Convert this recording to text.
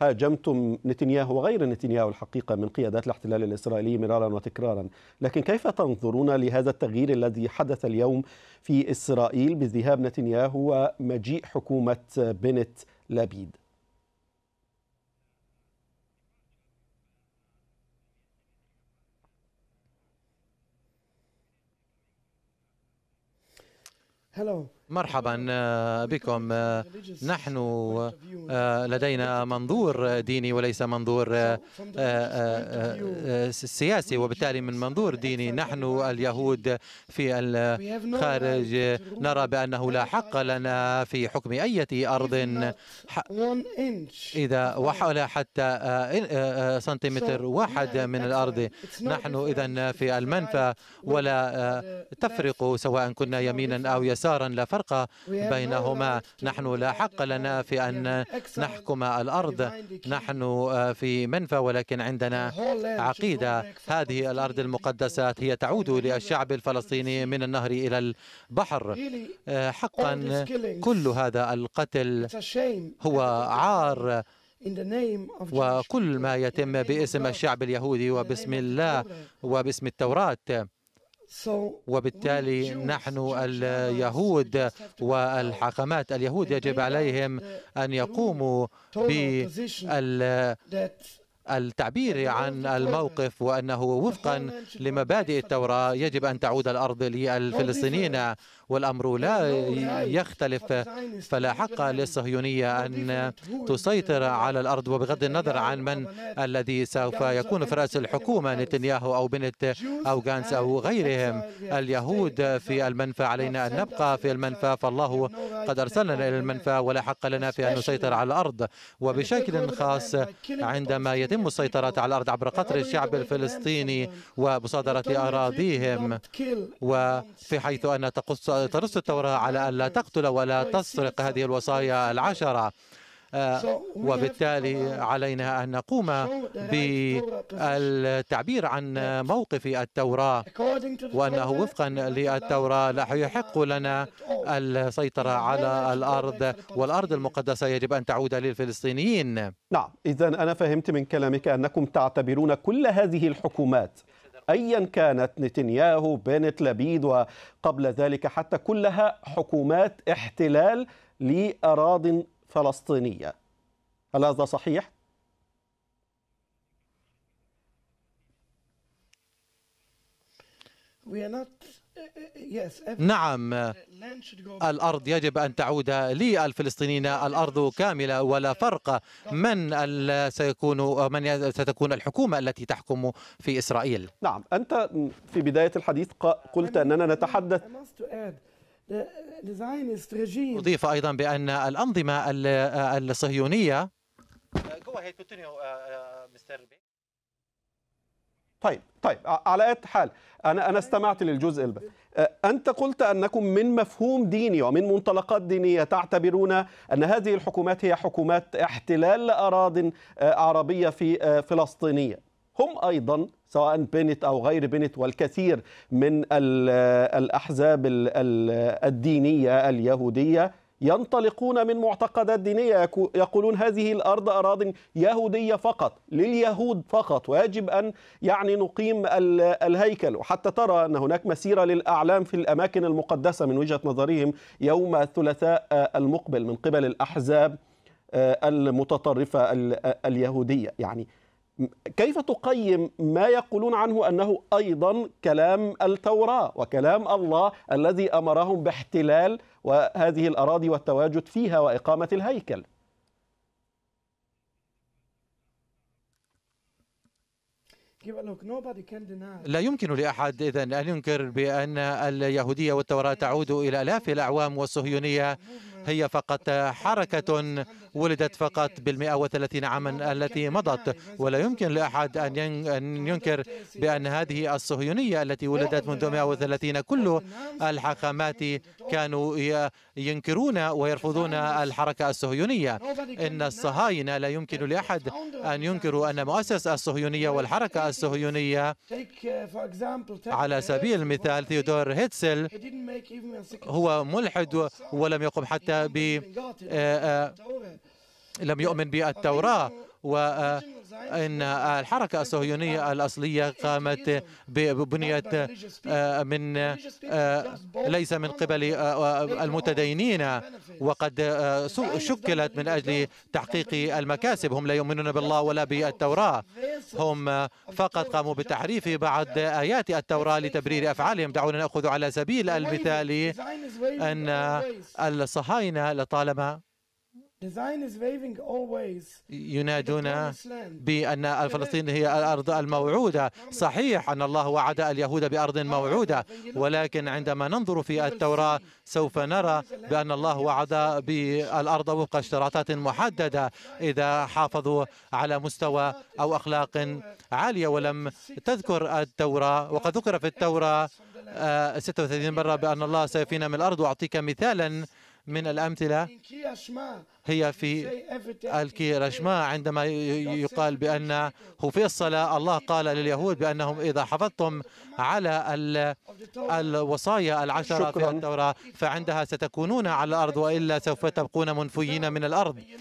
هاجمتم نتنياهو وغير نتنياهو الحقيقة من قيادات الاحتلال الإسرائيلي مرارا وتكرارا لكن كيف تنظرون لهذا التغيير الذي حدث اليوم في إسرائيل بذهاب نتنياهو ومجيء حكومة بنت لابيد Hello. مرحبا آه، بكم آه، نحن آه، لدينا منظور ديني وليس منظور سياسي وبالتالي من منظور ديني نحن اليهود في الخارج نرى بأنه لا حق لنا في حكم أي أرض إذا وحول حتى سنتيمتر واحد من الأرض نحن إذا uh, في المنفى ولا تفرق سواء كنا يمينا أو يسارا لا الفرق بينهما نحن لا حق لنا في أن نحكم الأرض نحن آه، في منفى ولكن عندنا عقيدة هذه الأرض المقدسة هي تعود للشعب الفلسطيني من النهر إلى البحر آه، حقا كل هذا القتل هو عار وكل ما يتم باسم الشعب اليهودي وباسم الله وباسم التوراة وبالتالي نحن اليهود والحاكمات اليهود يجب عليهم أن يقوموا بال التعبير عن الموقف وأنه وفقا لمبادئ التوراة يجب أن تعود الأرض للفلسطينيين والأمر لا يختلف فلا حق للصهيونية أن تسيطر على الأرض وبغض النظر عن من الذي سوف يكون في رأس الحكومة نتنياهو أو بنت أو غانس أو غيرهم اليهود في المنفى علينا أن نبقى في المنفى فالله قد أرسلنا إلى المنفى ولا حق لنا في أن نسيطر على الأرض وبشكل خاص عندما يتم يتم السيطرة على الأرض عبر قطر الشعب الفلسطيني ومصادرة أراضيهم وفي حيث أن تقص ترص التوراة على أن لا تقتل ولا تسرق هذه الوصايا العشرة آه، وبالتالي علينا أن نقوم بالتعبير عن موقف التوراة وأنه وفقا للتوراة لا يحق لنا السيطرة على الأرض والأرض المقدسة يجب أن تعود للفلسطينيين نعم إذا أنا فهمت من كلامك أنكم تعتبرون كل هذه الحكومات ايا كانت نتنياهو بنت لبيد وقبل ذلك حتى كلها حكومات احتلال لاراض فلسطينية هل هذا صحيح؟ uh, uh, نعم uh, الأرض يجب أن تعود للفلسطينيين الأرض كاملة ولا فرق من سيكون من ستكون الحكومة التي تحكم في إسرائيل نعم أنت في بداية الحديث قلت أننا نتحدث أضيف أيضا بأن الأنظمة الصهيونية uh, uh, طيب طيب آه، على أي حال أنا أنا استمعت للجزء الب... آه، أنت قلت أنكم من مفهوم ديني ومن منطلقات دينية تعتبرون أن هذه الحكومات هي حكومات احتلال لأراض آه، عربية في فلسطينية هم أيضا سواء بنت أو غير بنت والكثير من آه، الأحزاب الدينية اليهودية ينطلقون من معتقدات دينية يقولون هذه الأرض أراض يهودية فقط لليهود فقط ويجب أن يعني نقيم الهيكل وحتى ترى أن هناك مسيرة للأعلام في الأماكن المقدسة من وجهة نظرهم يوم الثلاثاء المقبل من قبل الأحزاب آه، المتطرفة اليهودية يعني كيف تقيم ما يقولون عنه انه ايضا كلام التوراه وكلام الله الذي امرهم باحتلال وهذه الاراضي والتواجد فيها واقامه الهيكل؟ لا يمكن لأحد إذا أن ينكر بأن اليهودية والتوراة تعود إلى آلاف الأعوام والصهيونية هي فقط حركة ولدت فقط بالمئة وثلاثين عاما التي مضت ولا يمكن لأحد أن ينكر بأن هذه الصهيونية التي ولدت منذ 130 كل الحاخامات كانوا ينكرون ويرفضون الحركة الصهيونية إن الصهاينة لا يمكن لأحد أن ينكروا أن مؤسس الصهيونية والحركة الصهيونية uh, على سبيل المثال ثيودور هيتسل هو ملحد ولم يقم حتى ب آه، آه، لم يؤمن بالتوراة و آه، ان آه، الحركه الصهيونيه آه، الاصليه إيه، إيه، قامت إيه، ببنيه آه، من ليس من قبل المتدينين وقد شكلت من اجل تحقيق المكاسب هم لا يؤمنون بالله ولا بالتوراه هم فقط قاموا بتحريف بعض ايات التوراه لتبرير افعالهم دعونا ناخذ على سبيل المثال ان الصهاينه لطالما ينادون بأن الفلسطين هي الأرض الموعودة صحيح أن الله وعد اليهود بأرض موعودة ولكن عندما ننظر في التوراة سوف نرى بأن الله وعد بالأرض وفق اشتراطات محددة إذا حافظوا على مستوى أو أخلاق عالية ولم تذكر التوراة وقد ذكر في التوراة 36 آه، مرة بأن الله سيفينا من الأرض وأعطيك مثالا من الأمثلة هي في الكيرشما عندما يقال بأنه في الصلاة الله قال لليهود بأنهم إذا حفظتم على الوصايا العشرة في التوراة فعندها ستكونون على الأرض وإلا سوف تبقون منفيين من الأرض